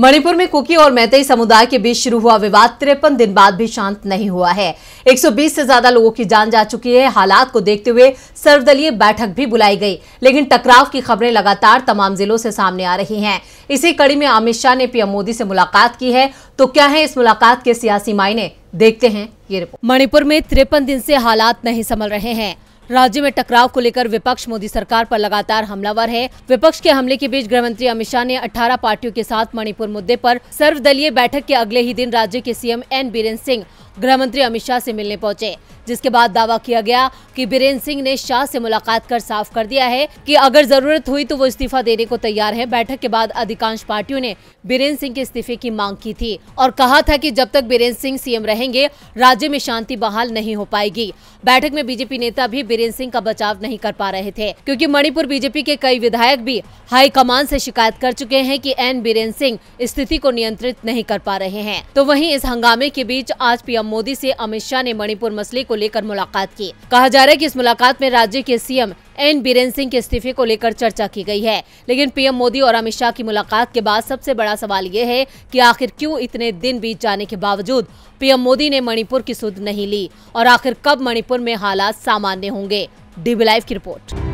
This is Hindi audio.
मणिपुर में कुकी और मैतई समुदाय के बीच शुरू हुआ विवाद तिरपन दिन बाद भी शांत नहीं हुआ है 120 से ज्यादा लोगों की जान जा चुकी है हालात को देखते हुए सर्वदलीय बैठक भी बुलाई गई लेकिन टकराव की खबरें लगातार तमाम जिलों से सामने आ रही हैं इसी कड़ी में अमित शाह ने पीएम मोदी से मुलाकात की है तो क्या है इस मुलाकात के सियासी मायने देखते हैं ये रिपोर्ट मणिपुर में तिरपन दिन से हालात नहीं संभल रहे हैं राज्य में टकराव को लेकर विपक्ष मोदी सरकार पर लगातार हमलावर है विपक्ष के हमले के बीच गृह मंत्री अमित शाह ने 18 पार्टियों के साथ मणिपुर मुद्दे पर सर्वदलीय बैठक के अगले ही दिन राज्य के सीएम एन बीरेन सिंह गृह मंत्री अमित शाह से मिलने पहुंचे जिसके बाद दावा किया गया कि बीरेन्द्र सिंह ने शाह से मुलाकात कर साफ कर दिया है कि अगर जरूरत हुई तो वो इस्तीफा देने को तैयार है बैठक के बाद अधिकांश पार्टियों ने बीरेन्द्र सिंह के इस्तीफे की मांग की थी और कहा था कि जब तक बीरेन्द्र सिंह सीएम रहेंगे राज्य में शांति बहाल नहीं हो पाएगी बैठक में बीजेपी नेता भी बीरेन्द्र सिंह का बचाव नहीं कर पा रहे थे क्यूँकी मणिपुर बीजेपी के कई विधायक भी हाईकमान ऐसी शिकायत कर चुके हैं की एन बीरेन्द्र सिंह स्थिति को नियंत्रित नहीं कर पा रहे हैं तो वही इस हंगामे के बीच आज पीएम मोदी से अमित शाह ने मणिपुर मसले को लेकर मुलाकात की कहा जा रहा है कि इस मुलाकात में राज्य के सीएम एन बीरेन सिंह के इस्तीफे को लेकर चर्चा की गई है लेकिन पीएम मोदी और अमित शाह की मुलाकात के बाद सबसे बड़ा सवाल ये है कि आखिर क्यों इतने दिन बीत जाने के बावजूद पीएम मोदी ने मणिपुर की सुध नहीं ली और आखिर कब मणिपुर में हालात सामान्य होंगे डीबी लाइव की रिपोर्ट